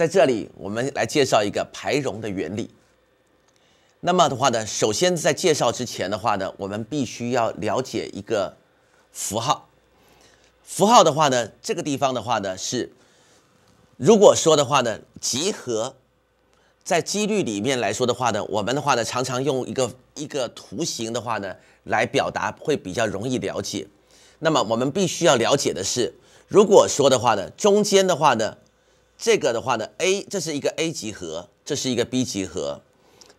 在这里，我们来介绍一个排绒的原理。那么的话呢，首先在介绍之前的话呢，我们必须要了解一个符号。符号的话呢，这个地方的话呢是，如果说的话呢，集合在几率里面来说的话呢，我们的话呢常常用一个一个图形的话呢来表达，会比较容易了解。那么我们必须要了解的是，如果说的话呢，中间的话呢。这个的话呢，A 这是一个 A 集合，这是一个 B 集合，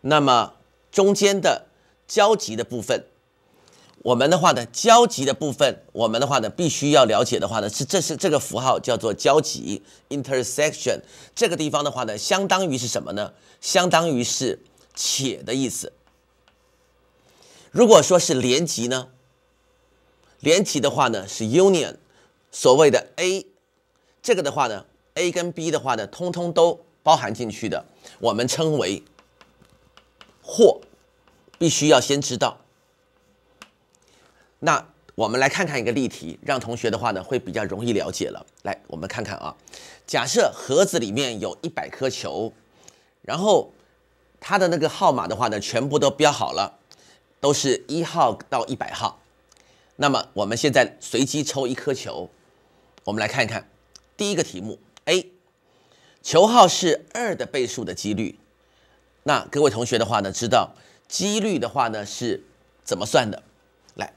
那么中间的交集的部分，我们的话呢，交集的部分，我们的话呢，必须要了解的话呢，是这是这个符号叫做交集 （intersection），这个地方的话呢，相当于是什么呢？相当于是且的意思。如果说是连集呢，连集的话呢是 union，所谓的 A，这个的话呢。A 跟 B 的话呢，通通都包含进去的，我们称为或，必须要先知道。那我们来看看一个例题，让同学的话呢会比较容易了解了。来，我们看看啊，假设盒子里面有一百颗球，然后它的那个号码的话呢，全部都标好了，都是一号到一百号。那么我们现在随机抽一颗球，我们来看一看第一个题目。a 球号是二的倍数的几率，那各位同学的话呢，知道几率的话呢是怎么算的？来，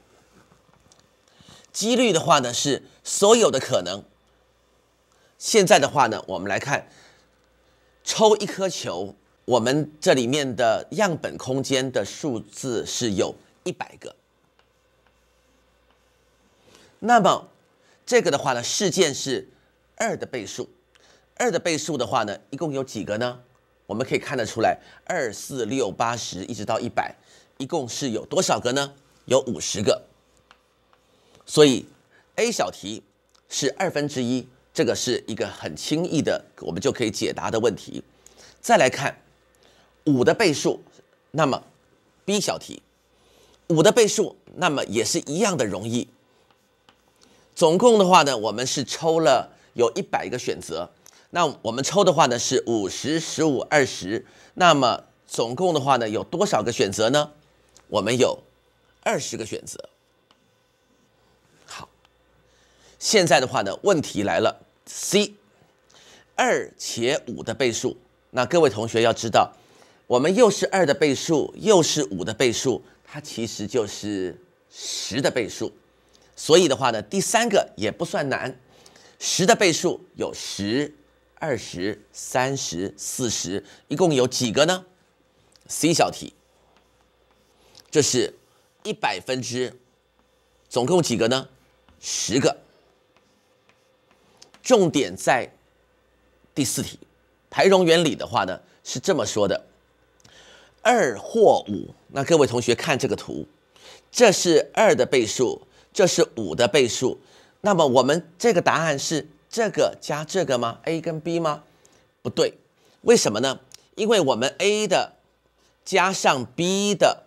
几率的话呢是所有的可能。现在的话呢，我们来看抽一颗球，我们这里面的样本空间的数字是有一百个。那么这个的话呢，事件是二的倍数。二的倍数的话呢，一共有几个呢？我们可以看得出来，二、四、六、八、十，一直到一百，一共是有多少个呢？有五十个。所以，A 小题是二分之一，这个是一个很轻易的，我们就可以解答的问题。再来看五的倍数，那么 B 小题五的倍数，那么也是一样的容易。总共的话呢，我们是抽了有一百个选择。那我们抽的话呢是五十、十五、二十，那么总共的话呢有多少个选择呢？我们有二十个选择。好，现在的话呢问题来了，C 二且五的倍数。那各位同学要知道，我们又是二的倍数，又是五的倍数，它其实就是十的倍数。所以的话呢第三个也不算难，十的倍数有十。二十、三十、四十，一共有几个呢？C 小题，这是一百分之，总共几个呢？十个。重点在第四题，排容原理的话呢，是这么说的：二或五。那各位同学看这个图，这是二的倍数，这是五的倍数。那么我们这个答案是。这个加这个吗？A 跟 B 吗？不对，为什么呢？因为我们 A 的加上 B 的，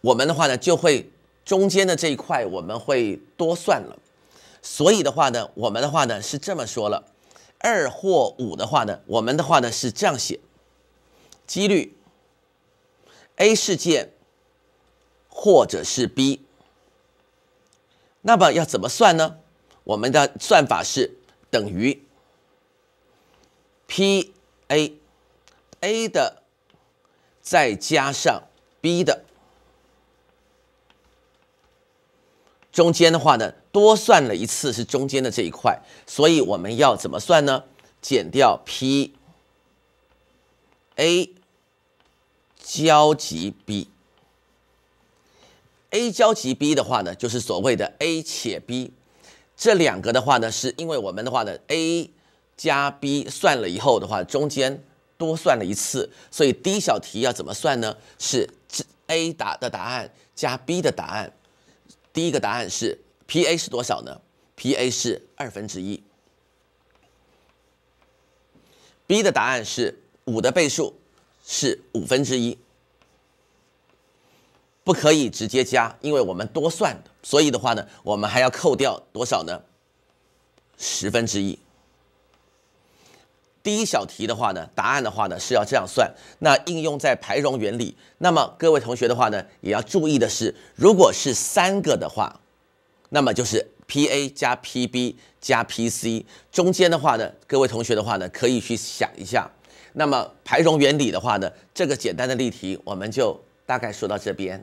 我们的话呢就会中间的这一块我们会多算了，所以的话呢，我们的话呢是这么说了，二或五的话呢，我们的话呢是这样写，几率 A 事件或者是 B，那么要怎么算呢？我们的算法是等于 P A A 的再加上 B 的中间的话呢，多算了一次是中间的这一块，所以我们要怎么算呢？减掉 P A 交集 B A 交集 B 的话呢，就是所谓的 A 且 B。这两个的话呢，是因为我们的话呢，a 加 b 算了以后的话，中间多算了一次，所以第一小题要怎么算呢？是 a 答的答案加 b 的答案。第一个答案是 pa 是多少呢？pa 是二分之一，b 的答案是五的倍数，是五分之一。不可以直接加，因为我们多算的，所以的话呢，我们还要扣掉多少呢？十分之一。第一小题的话呢，答案的话呢是要这样算。那应用在排容原理，那么各位同学的话呢，也要注意的是，如果是三个的话，那么就是 P A 加 P B 加 P C 中间的话呢，各位同学的话呢，可以去想一下。那么排容原理的话呢，这个简单的例题我们就大概说到这边。